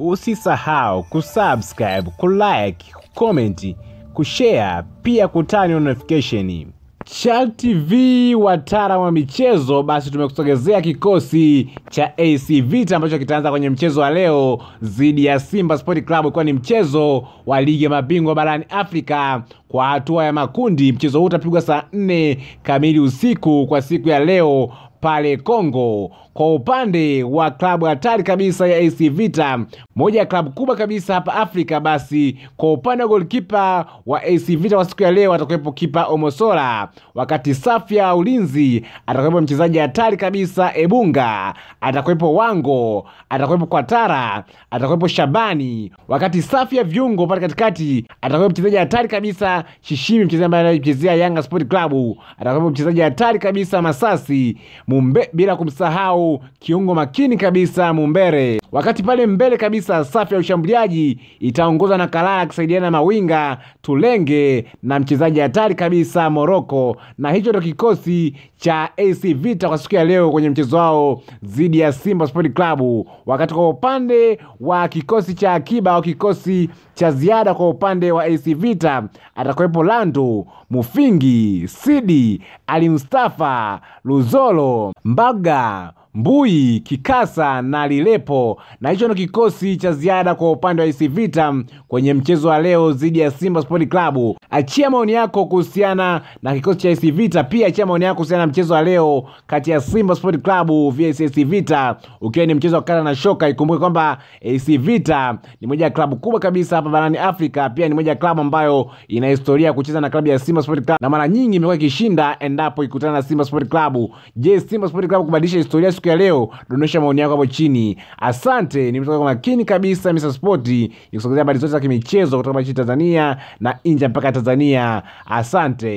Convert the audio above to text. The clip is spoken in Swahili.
Usisahau kusubscribe, kulike, kukomenti, kushare pia kutani notification. Chal TV watara wa michezo, basi tumekusogezea kikosi cha AC Vita ambacho kitaanza kwenye mchezo wa leo dhidi ya Simba Sport Club, ikiwa ni mchezo wa ligi ya mabingwa barani Afrika kwa hatua ya makundi. Mchezo huu utapigwa saa 4 kamili usiku kwa siku ya leo pale Kongo. Kwa upande wa klabu hatari kabisa ya AC Vita, moja ya klabu kubwa kabisa hapa Afrika, basi kwa upande wa golikipa wa AC Vita kwa siku ya leo atakuwepo kipa Omosola, wakati safu ya ulinzi atakuwepo mchezaji hatari kabisa Ebunga, atakuwepo Wango, atakuwepo Kwatara, atakuwepo Shabani, wakati safu ya viungo pale katikati atakuwepo mchezaji hatari kabisa Shishimi, mchezaji ambaye anachezea Yanga Sport Club, atakuwepo mchezaji hatari kabisa Masasi Mumbe, bila kumsahau kiungo makini kabisa Mumbere. Wakati pale mbele kabisa safu ya ushambuliaji itaongozwa na Kalala akisaidiana na mawinga Tulenge na mchezaji hatari kabisa Moroko, na hicho ndio kikosi cha AC Vita kwa siku ya leo kwenye mchezo wao dhidi ya Simba Sport Club. Wakati kwa upande wa kikosi cha akiba au kikosi cha ziada kwa upande wa AC Vita atakwepo Lando Mufingi, Sidi, Ali Mustafa, Luzolo, Mbaga Mbui, Kikasa na Lilepo, na hicho ndo kikosi cha ziada kwa upande wa AC Vita kwenye mchezo wa leo dhidi ya Simba Sport Club. Achia maoni yako kuhusiana na kikosi cha AC Vita, pia achia maoni yako kuhusiana na mchezo wa leo kati ya Simba Sport Club vs AC Vita, ukiwa ni mchezo wa kukata na shoka. Ikumbuke kwamba AC Vita ni moja ya klabu kubwa kabisa hapa barani Afrika, pia ni moja ya klabu ambayo ina historia ya kucheza na klabu ya Simba Sport Club na mara nyingi imekuwa ikishinda endapo ikutana na Simba Sport Club. Je, Simba Sport Club kubadilisha historia siku ya leo, donesha maoni yako hapo chini. Asante, nimetoka kwa makini kabisa Mr. Sport nikusogezea habari zote za kimichezo kutoka nchini Tanzania na nje mpaka Tanzania. Asante.